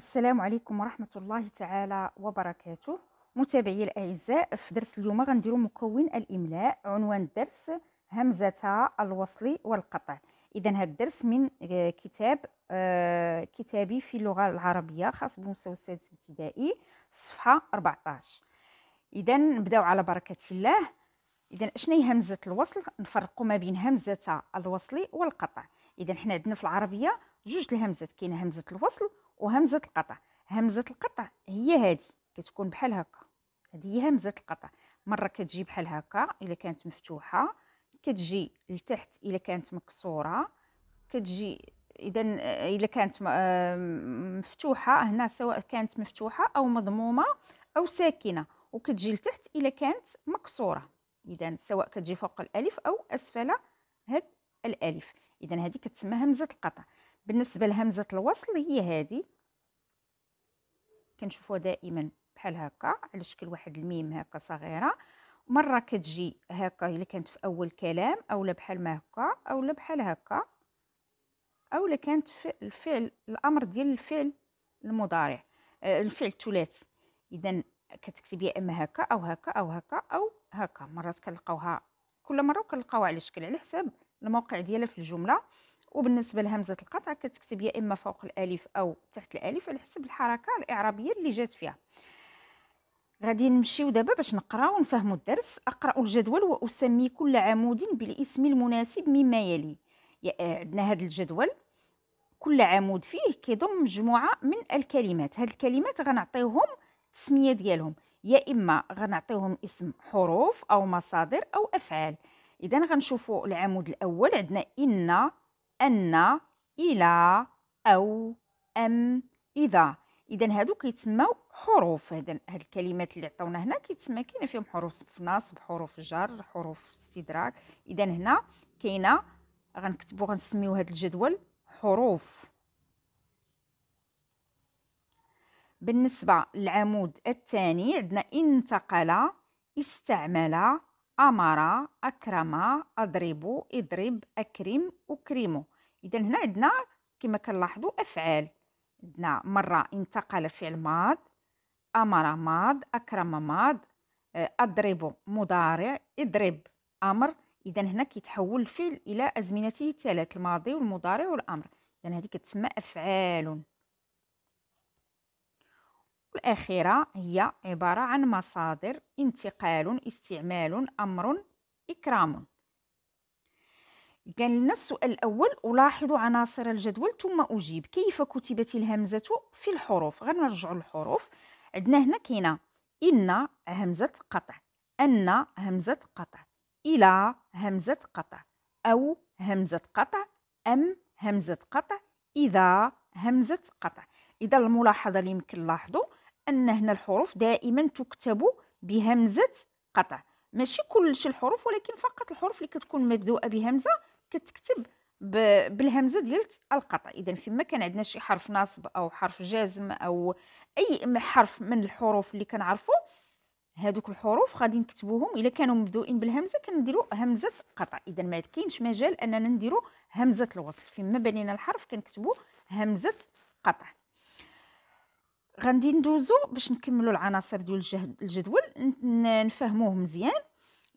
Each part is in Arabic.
السلام عليكم ورحمة الله تعالى وبركاته متابعي الأعزاء في درس اليوم غنديرو مكون الإملاء عنوان الدرس همزة الوصل والقطع إذا هذا الدرس من آه، كتاب آه، كتابي في اللغة العربية خاص بمستوى السادس ابتدائي صفحة 14 إذا نبداو على بركة الله إذا أشني همزة الوصل نفرق ما بين همزة الوصل والقطع إذا حنا عندنا في العربية جوج الهمزات كاين همزة الوصل وهمزه القطع همزه القطع هي هذه كتكون بحال هكا هذه هي همزه القطع مره كتجي بحال هكا الا كانت مفتوحه كتجي لتحت الا كانت مكسوره كتجي اذا الا كانت مفتوحه هنا سواء كانت مفتوحه او مضمومه او ساكنه وكتجي لتحت الا كانت مكسوره اذا سواء كتجي فوق الالف او اسفل هاد الالف اذا هذه كتسمى همزه القطع بالنسبه لهمزه الوصل هي هذه كنشوفوها دائما بحال هكا على شكل واحد الميم هكا صغيره مره كتجي هكا الا كانت في اول كلام اولا بحال ما هكا اولا بحال هكا اولا كانت في الفعل الامر ديال الفعل المضارع آه، الفعل الثلاثي اذا كتكتب يا اما هكا او هكا او هكا او هكا مرات كنلقاوها كل مره كنلقاوها على شكل على حساب الموقع ديالها في الجمله وبالنسبه لهمزه القطع كتكتب يا اما فوق الالف او تحت الالف على حسب الحركه الاعرابيه اللي جات فيها غادي نمشيو دابا باش نقراو ونفهموا الدرس اقرا الجدول واسمي كل عمود بالاسم المناسب مما يلي عندنا هذا الجدول كل عمود فيه كيضم مجموعه من الكلمات هاد الكلمات غنعطيوهم تسميه ديالهم يا اما غنعطيوهم اسم حروف او مصادر او افعال اذا غنشوفوا العمود الاول عندنا ان أن إلى أو أم إذا إذا هادو كيتسماو حروف هاد الكلمات اللي عطاونا هنا كيتسمى كاينه فيهم حروف في نصب حروف جر حروف استدراك إذا هنا كاينة غنكتبو غنسميو هاد الجدول حروف بالنسبة للعمود الثاني عندنا انتقل استعمل أمر أكرم أضرب اضرب أكرم أكرم إذا هنا عندنا كما كنلاحظوا أفعال عندنا مرة انتقل فعل ماض أمر ماض أكرم ماض آه، أضرب مضارع اضرب أمر إذا هنا كيتحول الفعل إلى أزمنته الثلاث الماضي والمضارع والأمر إذا هذه كتسمى أفعال الأخيرة هي عبارة عن مصادر انتقال استعمال أمر إكرام كان لنا السؤال الأول ألاحظ عناصر الجدول ثم أجيب كيف كتبت الهمزة في الحروف غنرجع الحروف عندنا هنا كينا إن همزة قطع أن همزة قطع إلى همزة قطع أو همزة قطع أم همزة قطع إذا همزة قطع إذا الملاحظة اللي يمكن نلاحظوا ان هنا الحروف دائما تكتب بهمزه قطع ماشي كلشي الحروف ولكن فقط الحروف اللي كتكون مبدوءه بهمزه كتكتب بالهمزه ديال القطع اذا فيما كان عندنا شي حرف نصب او حرف جزم او اي حرف من الحروف اللي كنعرفو هادوك الحروف غادي نكتبوهم الا كانوا مبدوئين بالهمزه كنديروا همزه قطع اذا ما كاينش مجال اننا نديروا همزه الوصل فيما بنينا الحرف كنكتبوا همزه قطع غندي ندوزو باش نكملو العناصر ديال الجدول نفهموه مزيان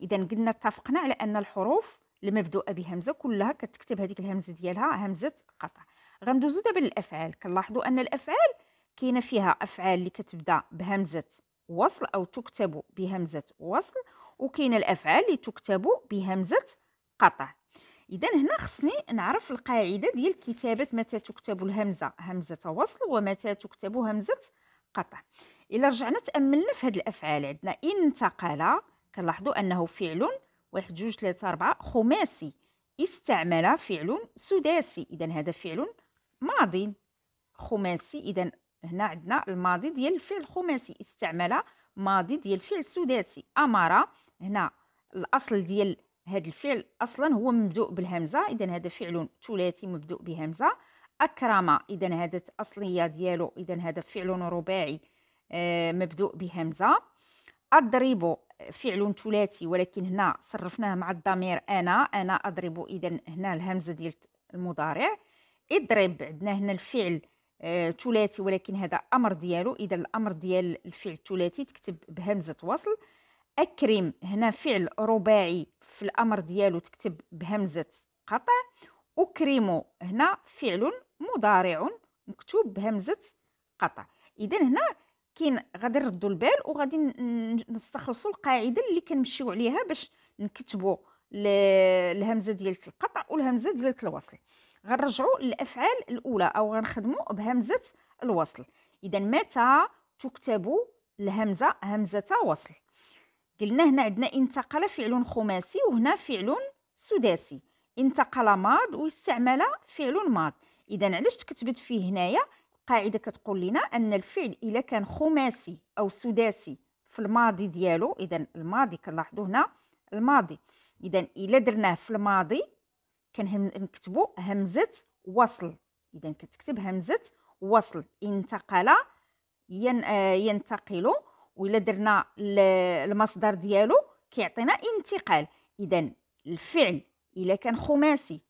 اذا قلنا اتفقنا على ان الحروف المبدوءه بهمزه كلها كتكتب هذيك الهمزه ديالها همزه قطع غندوزو دابا للافعال كنلاحظوا ان الافعال كاينه فيها افعال اللي كتبدا بهمزه وصل او تكتب بهمزه وصل وكاينه الافعال اللي تكتب بهمزه قطع اذا هنا خصني نعرف القاعده ديال كتابه متى تكتب الهمزه همزه وصل ومتى تكتب همزه قطع الى رجعنا تاملنا في هذه الافعال عندنا انتقل كنلاحظوا انه فعل واحد جوج ثلاثة أربعة خماسي استعمل فعل سداسي إذا هذا فعل ماضي خماسي إذا هنا عندنا الماضي ديال الفعل خماسي استعمل ماضي ديال الفعل سداسي أمر هنا الأصل ديال هذا الفعل اصلا هو مبدوء بالهمزه اذا هذا فعل ثلاثي مبدوء بهمزه اكرم اذا هذا الاصليه ديالو اذا هذا فعل رباعي آه، مبدوء بهمزه اضرب فعل ثلاثي ولكن هنا صرفناه مع الضمير انا انا اضرب اذا هنا الهمزه ديال المضارع اضرب عندنا هنا الفعل آه، ثلاثي ولكن هذا امر ديالو اذا الامر ديال الفعل الثلاثي تكتب بهمزه وصل اكرم هنا فعل رباعي في الامر ديالو تكتب بهمزه قطع وكريمو هنا فعل مضارع مكتوب بهمزه قطع اذا هنا كاين غادي نردوا البال وغادي نستخلصوا القاعده اللي كنمشيو عليها باش نكتبوا الهمزه ديال القطع والهمزه ديال الوصل غنرجعوا للافعال الاولى او غنخدموا بهمزه الوصل اذا متى تكتب الهمزه همزه وصل قلنا هنا عندنا انتقل فعل خماسي وهنا فعل سداسي انتقل ماض واستعمل فعل ماض اذا علاش تكتبت فيه هنايا القاعده كتقول لنا ان الفعل الا كان خماسي او سداسي في الماضي ديالو اذا الماضي كنلاحظوا هنا الماضي اذا الا درناه في الماضي كنكتبوا همزه وصل اذا كتكتب همزه وصل انتقل ين... آه، ينتقل ولا درنا المصدر ديالو كيعطينا انتقال اذا الفعل الا كان خماسي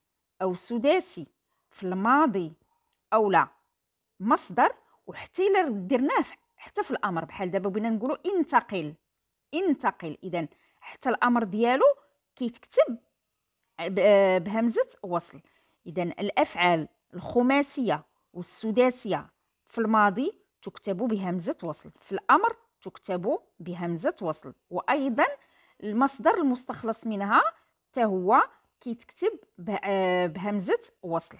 او سداسي في الماضي او لا مصدر وحتى الا درناه حتى في الامر بحال دابا بغينا نقولوا انتقل انتقل اذا حتى الامر ديالو كيتكتب بهمزه وصل اذا الافعال الخماسيه والسداسيه في الماضي تكتب بهمزه وصل في الامر تكتب بهمزة وصل وأيضا المصدر المستخلص منها تهو كيتكتب آه، بهمزة وصل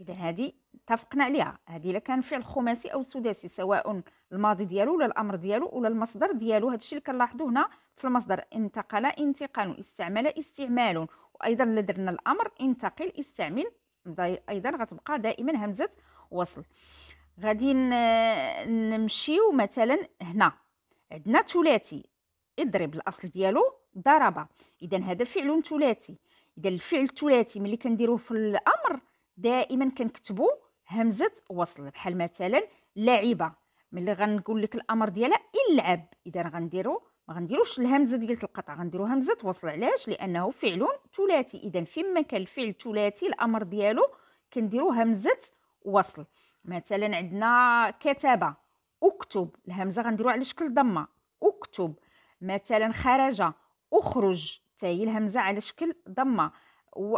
إذا هذه اتفقنا عليها هذه لكان كان فعل خماسي أو سداسي سواء الماضي ديالو ولا الأمر ديالو ولا المصدر ديالو هذا الشيء اللي هنا في المصدر انتقل انتقال استعمل استعمال وأيضا لدرنا الأمر انتقل استعمل أيضا غتبقى دائما همزة وصل غادي نمشيو مثلا هنا عندنا ثلاثي اضرب الاصل ديالو ضرب اذا هذا فعل ثلاثي اذا الفعل الثلاثي ملي كنديروه في الامر دائما كنكتبو همزه وصل بحال مثلا لعبه ملي غنقول لك الامر ديالها العب اذا غنديرو ما غنديروش الهمزه ديال القطع غنديرو همزه وصل علاش لانه فعل ثلاثي اذا فيما كان الفعل ثلاثي الامر ديالو كنديرو همزه وصل مثلا عندنا كتابه اكتب الهمزه غنديرو على شكل ضمه اكتب مثلا خرج اخرج تاهي الهمزه على شكل ضمه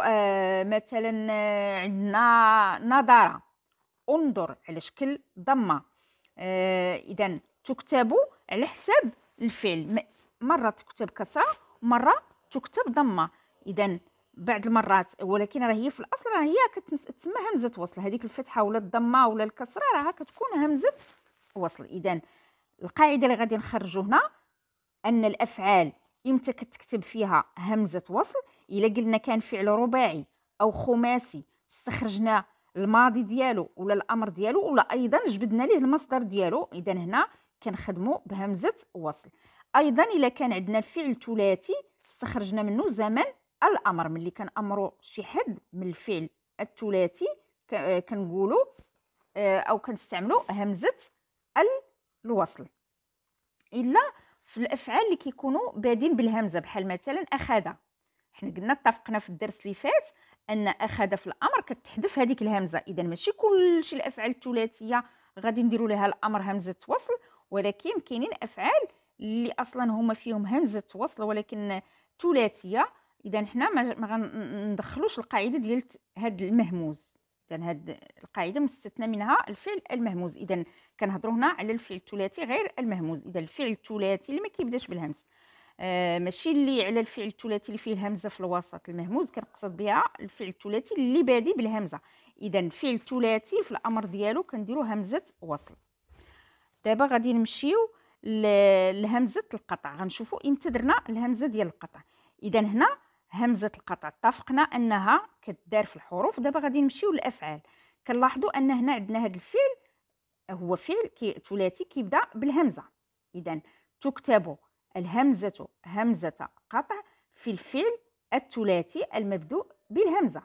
آه، مثلا آه، عندنا نظره انظر على شكل ضمه آه، اذا تكتب على حساب الفعل مره تكتب كسره مره تكتب ضمه اذا بعض المرات ولكن راه هي في الاصل راه هي كتسمى همزه وصل هذيك الفتحه ولا الضمه ولا الكسره راه كتكون همزه وصل اذا القاعده اللي غادي نخرجو هنا ان الافعال امتى كتكتب فيها همزه وصل الا قلنا كان فعل رباعي او خماسي استخرجنا الماضي ديالو ولا الامر ديالو ولا ايضا جبدنا ليه المصدر ديالو اذا هنا كنخدمو بهمزه وصل ايضا الا كان عندنا الفعل ثلاثي استخرجنا منه زمن الامر ملي كنامروا شي حد من الفعل الثلاثي كنقولوا آه، او كنستعملوا همزه الوصل الا في الافعال اللي كيكونوا بادين بالهمزه بحال مثلا اخذ حنا قلنا اتفقنا في الدرس اللي فات ان اخذ في الامر كتحذف هذيك الهمزه اذا ماشي كلشي الافعال الثلاثيه غادي نديروا لها الامر همزه وصل ولكن كاينين افعال اللي اصلا هما فيهم همزه وصل ولكن ثلاثيه اذا حنا ما غندخلوش القاعده ديال هاد المهموز اذا هاد القاعده مستثنى منها الفعل المهموز اذا كنهضروا هنا على الفعل الثلاثي غير المهموز اذا الفعل الثلاثي اللي ما كيبداش بالهمز آه ماشي اللي على الفعل الثلاثي اللي فيه الهمزه في الوسط المهموز كنقصد بها الفعل الثلاثي اللي بادي بالهمزه اذا الفعل الثلاثي في الامر ديالو كنديرو همزه وصل دابا غادي نمشيو لهمزه القطع غنشوفوا امتى درنا الهمزه ديال القطع اذا هنا همزه القطع اتفقنا انها كدار في الحروف دابا غادي نمشيو للافعال كنلاحظوا ان هنا عندنا هذا الفعل هو فعل كي ثلاثي كيبدا بالهمزه اذا تكتب الهمزه همزه قطع في الفعل الثلاثي المبدوء بالهمزه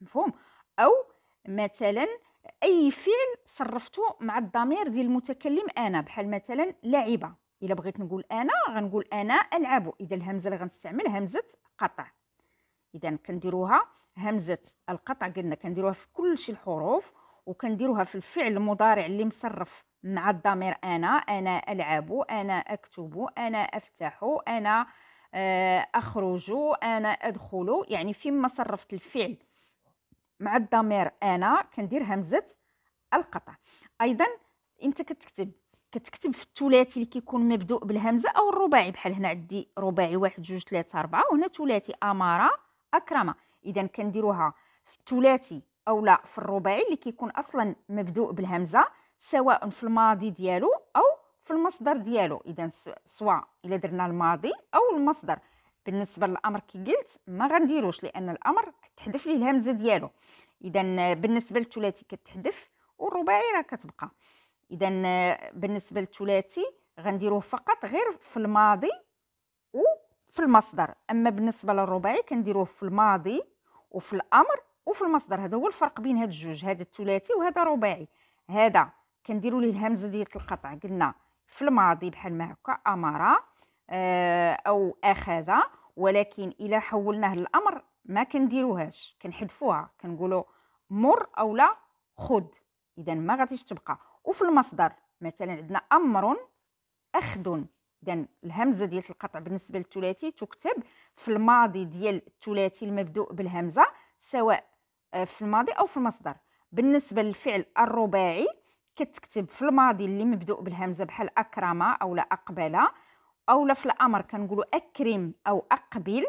مفهوم او مثلا اي فعل صرفته مع الضمير ديال المتكلم انا بحال مثلا لعب الا بغيت نقول انا غنقول انا العب اذا الهمزه اللي غنستعمل همزه قطع اذا كنديروها همزه القطع قلنا كنديروها في كل شي الحروف وكنديروها في الفعل المضارع اللي مصرف مع الضمير انا انا العب انا اكتب انا افتح انا آه، اخرج انا ادخل يعني فيما صرفت الفعل مع الضمير انا كندير همزه القطع ايضا امتى كتكتب كتكتب في الثلاثي اللي كيكون مبدوء بالهمزه او الرباعي بحال هنا عندي رباعي واحد جوج ثلاثه اربعه وهنا ثلاثي اماره اكرمه اذا كنديروها في الثلاثي او لا في الرباعي اللي كيكون اصلا مبدوء بالهمزه سواء في الماضي ديالو او في المصدر ديالو اذا سواء الا درنا الماضي او المصدر بالنسبه للامر كي قلت ما غنديروش لان الامر كتحذف ليه الهمزه ديالو اذا بالنسبه للثلاثي كتحذف والرباعي راه كتبقى اذا بالنسبه للثلاثي غنديروه فقط غير في الماضي في المصدر اما بالنسبه للرباعي كنديروه في الماضي وفي الامر وفي المصدر هذا هو الفرق بين هاد الجوج هذا الثلاثي وهذا رباعي هذا كنديروا ليه الهمزه ديال القطع قلنا في الماضي بحال ما هكا امر آه، او اخذ ولكن الا حولناه للامر ما كنديروهاش كنحذفوها كنقولوا مر او لا خذ اذا ما غاديش تبقى وفي المصدر مثلا عندنا امر اخذ اذا الهمزه ديال القطع بالنسبه للثلاثي تكتب في الماضي ديال الثلاثي المبدوء بالهمزه سواء آه، في الماضي او في المصدر بالنسبه للفعل الرباعي كتكتب في الماضي اللي مبدوء بالهمزه بحال اكرم او لا اقبل او لا في الامر كنقولوا اكرم او اقبل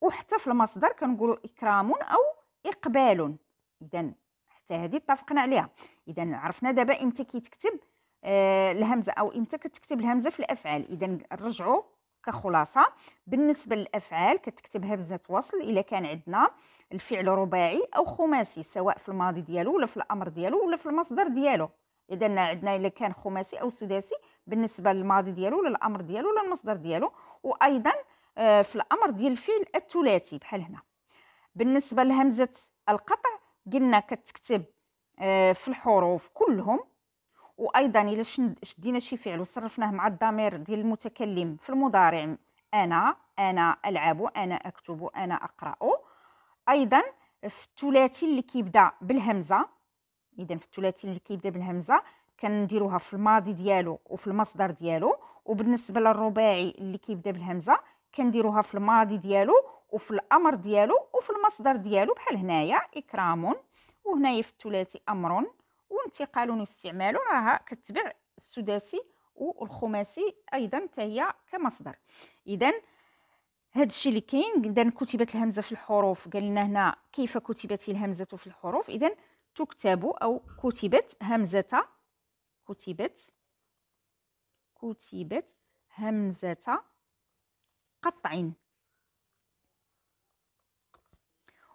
وحتى في المصدر كنقولوا اكرام او اقبال اذا حتى هذه اتفقنا عليها اذا عرفنا دابا امتى كيتكتب آه، الهمزه او امتى كتكتب الهمزه في الافعال اذا نرجعوا كخلاصه بالنسبه للافعال كتكتب همزه وصل الا كان عندنا الفعل رباعي او خماسي سواء في الماضي ديالو ولا في الامر ديالو ولا في المصدر ديالو اذا عندنا الا كان خماسي او سداسي بالنسبه للماضي ديالو ولا الامر ديالو ولا المصدر ديالو وايضا آه، في الامر ديال الفعل الثلاثي بحال هنا بالنسبه لهمزه القطع قلنا كتكتب آه، في الحروف كلهم وايضا الا شدينا شي فعل وصرفناه مع الضمير ديال المتكلم في المضارع انا انا العب انا اكتب انا اقرا ايضا في الثلاثي اللي كيبدا بالهمزه اذا في الثلاثي اللي كيبدا بالهمزه كنديروها في الماضي ديالو وفي المصدر ديالو وبالنسبه للرباعي اللي كيبدا بالهمزه كنديروها في الماضي ديالو وفي الامر ديالو وفي المصدر ديالو بحال هنايا اكرام وهنايا في الثلاثي امر وانتقال واستعمال راها كتبع السداسي والخماسي ايضا حتى هي كمصدر اذا هذا الشيء اللي كاين اذا كتبت الهمزه في الحروف قال لنا هنا كيف كتبت الهمزه في الحروف اذا تكتب او كتبت همزه كتبت كتبت همزه قطعين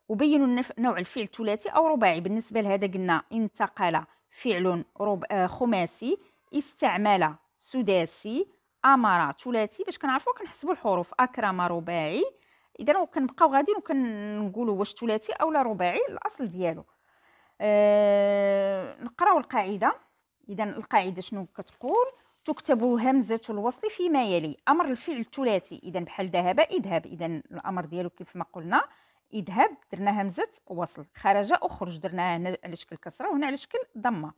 وبينوا نوع الفعل ثلاثي أو رباعي بالنسبة لهذا قلنا انتقل فعل رب آه، خماسي استعمل سداسي أمر ثلاثي باش كنعرفوا كنحسبوا الحروف أكرم رباعي إذا وكنبقاو غاديين وكنقولوا واش ثلاثي أولا رباعي الأصل ديالو أه نقراو القاعدة إذا القاعدة شنو كتقول تكتب همزة الوصل فيما يلي أمر الفعل الثلاثي إذا بحال ذهب اذهب إذا الأمر ديالو كيف ما قلنا اذهب درنا همزه وصل خرج اخرج درناها هنا على شكل كسره وهنا على شكل ضمه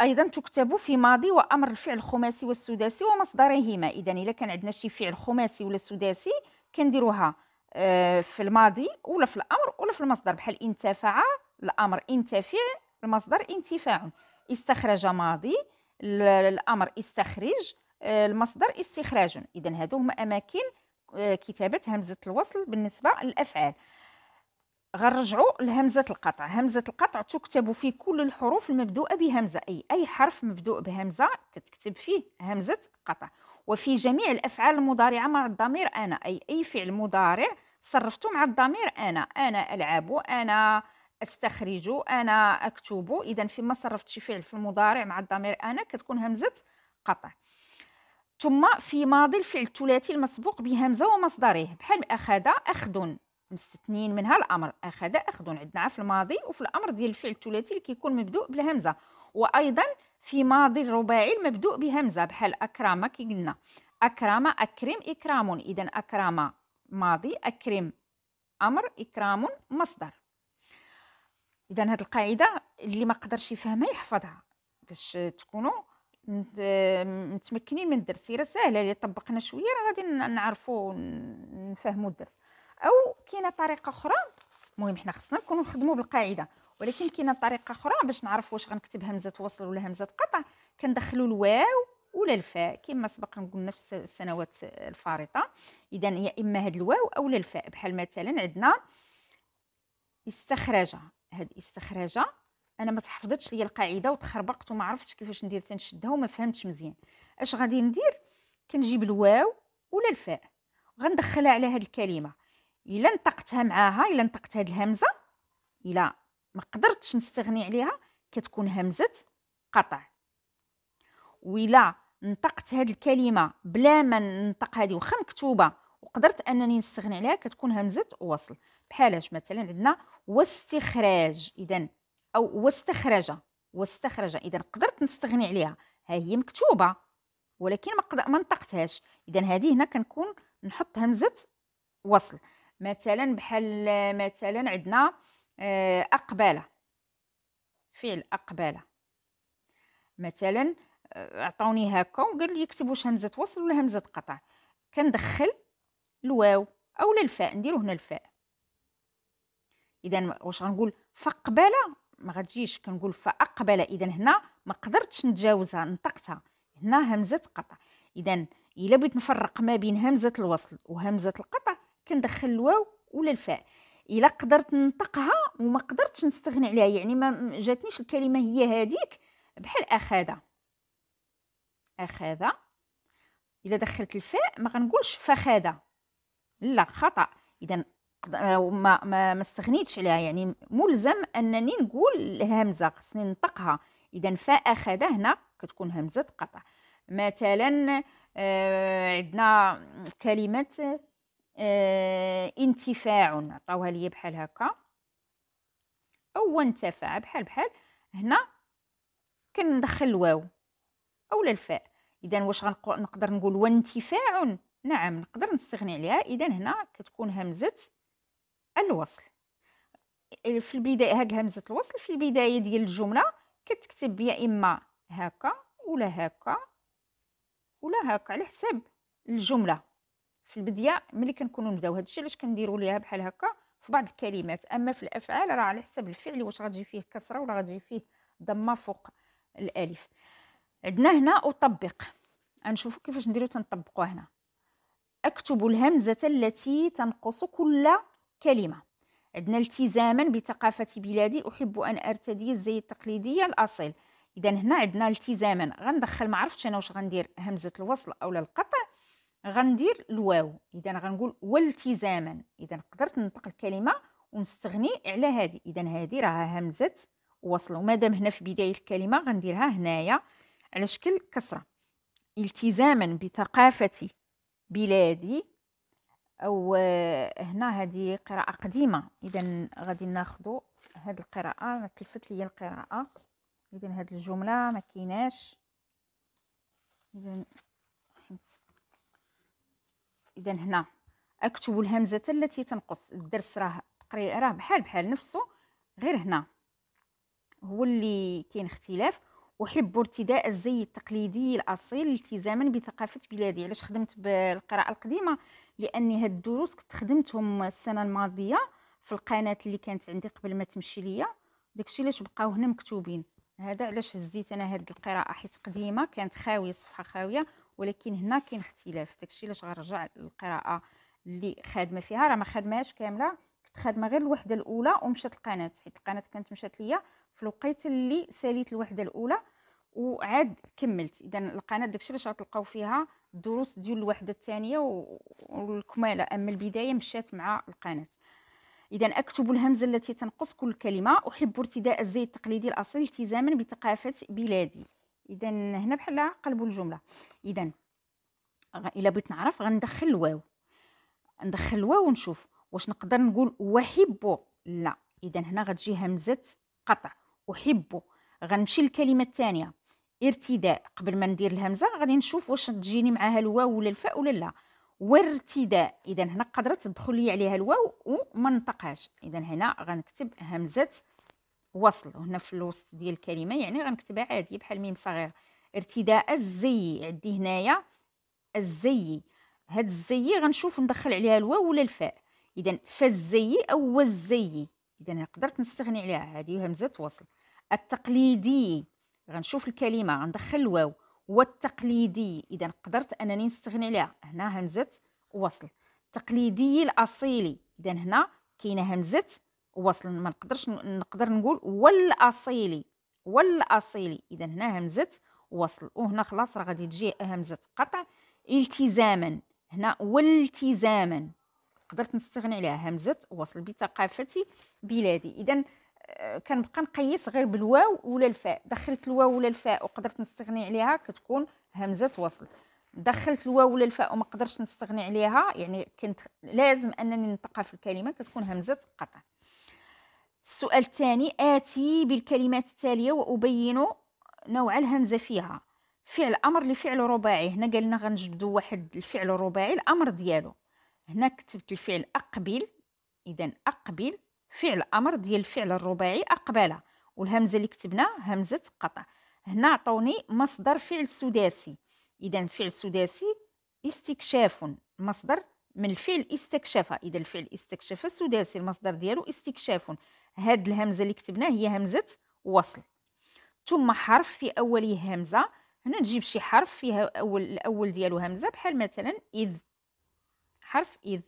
ايضا تكتب في ماضي وامر الفعل الخماسي والسداسي ومصدرهما اذا الا كان عندنا شي فعل خماسي ولا سداسي كنديروها آه، في الماضي ولا في الامر ولا في المصدر بحال انتفع الامر انتفع المصدر انتفاع استخرج ماضي الامر استخرج آه، المصدر استخراج اذا هادو هما اماكن كتابة همزة الوصل بالنسبة للأفعال غنرجعوا لهمزة القطع همزة القطع تكتب في كل الحروف المبدوءة بهمزة أي أي حرف مبدوء بهمزة كتكتب فيه همزة قطع وفي جميع الأفعال المضارعة مع الضمير أنا أي أي فعل مضارع صرفته مع الضمير أنا أنا ألعب أنا أستخرج أنا أكتب إذا فيما صرفت شي فعل في المضارع مع الضمير أنا كتكون همزة قطع ثم في ماضي الفعل الثلاثي المسبوق بهمزه ومصدره بحال اخذ اخذ مستثنين منها الامر اخذ اخذ عندنا في الماضي وفي الامر ديال الفعل الثلاثي اللي كيكون مبدوء بالهمزه وايضا في ماضي الرباعي المبدوء بهمزه بحال اكرم كي قلنا اكرم اكرم اكرام اذا اكرم ماضي اكرم امر اكرام مصدر اذا هذه القاعده اللي ما قدرش يفهمها يحفظها باش تكونوا متمكنين من الدرس راه ساهله اللي طبقنا شويه راه غادي نعرفوا نفهموا الدرس او كاينه طريقه اخرى المهم حنا خصنا نكونوا نخدموا بالقاعده ولكن كاينه طريقه اخرى باش نعرف واش غنكتب همزه وصل ولا همزه قطع كندخلوا الواو ولا الفاء كما سبق قلنا في السنوات الفارطه اذا يا اما هاد الواو او الفاء بحال مثلا عندنا استخرج هاد استخرج انا ما تحفظتش ليا القاعده وتخربقت وما عرفتش كيفاش ندير تنشدها وما فهمتش مزيان اش غادي ندير كنجيب الواو ولا الفاء غندخلها على هاد الكلمه الا نطقتها معاها الا نطقت هاد الهمزه الا ما قدرتش نستغني عليها كتكون همزه قطع ولا نطقت هاد الكلمه بلا ما ننطق هادي واخا مكتوبه وقدرت انني نستغني عليها كتكون همزه وصل بحالاش مثلا عندنا واستخراج اذا او واستخرج واستخرج اذا قدرت نستغني عليها ها هي مكتوبه ولكن ما ما نطقتهاش اذا هذه هنا كنكون نحط همزه وصل مثلا بحال مثلا عندنا آه، اقباله فعل اقباله مثلا آه، عطاوني هكا وقال لي يكتب واش همزه وصل ولا همزه قطع كندخل الواو او الفاء نديرو هنا الفاء اذا واش غنقول فقباله ما غاتجيش كنقول فاقبل اذا هنا ما قدرتش نتجاوزها نطقتها هنا همزه قطع اذا الا بغيت نفرق ما بين همزه الوصل وهمزه القطع كندخل الواو ولا الفاء الا قدرت نطقها وما قدرتش نستغني عليها يعني ما جاتنيش الكلمه هي هذيك بحال اخذ اخذ الا دخلت الفاء ما غنقولش فخذا لا خطا اذا ما ما ما استغنيتش عليها يعني ملزم انني نقول الهمزه خصني ننطقها اذا فاء اخذ هنا كتكون همزه قطع مثلا آه عندنا كلمه آه انتفاع عطاوها لي بحال هكا او انتفع بحال بحال هنا كندخل الواو اولا الفاء اذا واش نقدر نقول وانتفاع نعم نقدر نستغني عليها اذا هنا كتكون همزه الوصل آه، في البدايه هاد همزه الوصل في البدايه ديال الجمله كتكتب يا اما هكا ولا هكا ولا هكا على حساب الجمله في البدايه ملي كنكونوا نبداو هادشي علاش كنديروا ليها بحال هكا في بعض الكلمات اما في الافعال راه على حساب الفعل واش غتجي فيه كسره ولا غتجي فيه ضمه فوق الالف عندنا هنا اطبق غنشوفوا كيفاش نديرو تنطبقوا هنا اكتب الهمزه التي تنقص كل كلمة عندنا التزاما بثقافة بلادي أحب أن أرتدي الزي التقليدي الأصيل إذا هنا عندنا التزاما غندخل معرفتش أنا واش غندير همزة الوصل أو القطع غندير الواو إذا غنقول والتزاما إذا قدرت ننطق الكلمة ونستغني على هذه إذا هذه راها همزة وصل ومادام هنا في بداية الكلمة غنديرها هنايا على شكل كسرة التزاما بثقافة بلادي او هنا هذه قراءه قديمه اذا غادي ناخذ هذه القراءه تلفت لي القراءه اذا هذه الجمله ما كيناش اذا اذا هنا اكتب الهمزه التي تنقص الدرس راه تقريبا راه بحال بحال نفسه غير هنا هو اللي كاين اختلاف احب ارتداء الزي التقليدي الاصيل التزاما بثقافه بلادي علاش خدمت بالقراءه القديمه لاني هاد الدروس كنت خدمتهم السنه الماضيه في القناه اللي كانت عندي قبل ما تمشي ليا داكشي علاش بقاو هنا مكتوبين هذا علاش هزيت انا هاد القراءه حيت قديمه كانت خاويه صفحه خاويه ولكن هنا كاين اختلاف داكشي علاش غنرجع للقراءه اللي خادمه فيها راه ما خادمهاش كامله كنت خادمه غير الوحده الاولى ومشات القناه حيت القناه كانت مشات ليا في الوقيته اللي ساليت الوحده الاولى وعاد كملت اذا القناه داكشي اللي غتلقاو فيها الدروس ديال الوحده الثانيه والكماله اما البدايه مشات مع القناه اذا اكتب الهمزه التي تنقص كل كلمه احب ارتداء الزي التقليدي الاصيل التزاما بثقافه بلادي اذا هنا بحال قلبوا الجمله اذا الا بغيت نعرف غندخل الواو ندخل الواو ونشوف واش نقدر نقول وحب لا اذا هنا غتجي همزه قطع احبه غنمشي للكلمه الثانيه ارتداء قبل ما ندير الهمزه غادي نشوف واش تجيني معاها الواو ولا الفاء ولا لا وارتداء اذا هنا قدرت تدخل لي عليها الواو وما نطقهاش اذا هنا غنكتب همزه وصل هنا في الوسط ديال الكلمه يعني غنكتبها عادي بحال ميم صغير ارتداء الزي عندي هنايا الزي هاد الزي غنشوف ندخل عليها الواو ولا الفاء اذا فالزي او الزي اذا قدرت نستغني عليها هذه همزه وصل التقليدي غنشوف الكلمه غندخل الواو والتقليدي اذا قدرت انني نستغني عليها هنا همزه وصل التقليدي الاصيلي اذا هنا كاينه همزه وصل ما نقدرش نقدر نقول والاصيلي والاصيلي اذا هنا همزه وصل وهنا خلاص راه غادي تجي همزه قطع التزاما هنا والتزاما قدرت نستغني عليها همزه وصل بثقافتي بلادي اذا كنبقى نقيس غير بالواو ولا الفاء دخلت الواو ولا الفاء وقدرت نستغني عليها كتكون همزه وصل دخلت الواو ولا الفاء وما قدرتش نستغني عليها يعني كنت لازم انني ننطقها في الكلمه كتكون همزه قطع السؤال الثاني اتي بالكلمات التاليه وابين نوع الهمزه فيها فعل امر لفعل رباعي هنا قالنا غنجبدوا واحد الفعل الرباعي الامر ديالو هنا كتبت الفعل اقبل اذا اقبل فعل امر ديال الفعل الرباعي اقبل والهمزه اللي كتبنا همزه قطع هنا عطوني مصدر فعل سداسي اذا فعل سداسي استكشاف مصدر من الفعل استكشف اذا الفعل استكشف سداسي المصدر ديالو استكشاف هاد الهمزه اللي كتبناها هي همزه وصل ثم حرف في اوله همزه هنا نجيب شي حرف فيها اول الاول ديالو همزه بحال مثلا اذ حرف اذ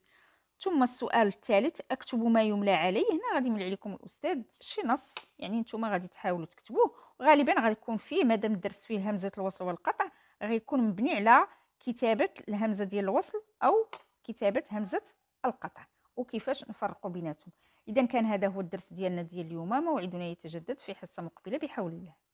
ثم السؤال الثالث اكتب ما يملى عليه هنا غادي يملى عليكم الاستاذ شي نص يعني نتوما غادي تحاولوا تكتبوه وغالبا غيكون فيه مادام درست فيه همزه الوصل والقطع غيكون مبني على كتابه الهمزه ديال الوصل او كتابه همزه القطع وكيفاش نفرقوا بيناتهم اذا كان هذا هو الدرس ديالنا ديال اليوم موعدنا يتجدد في حصه مقبله بحول الله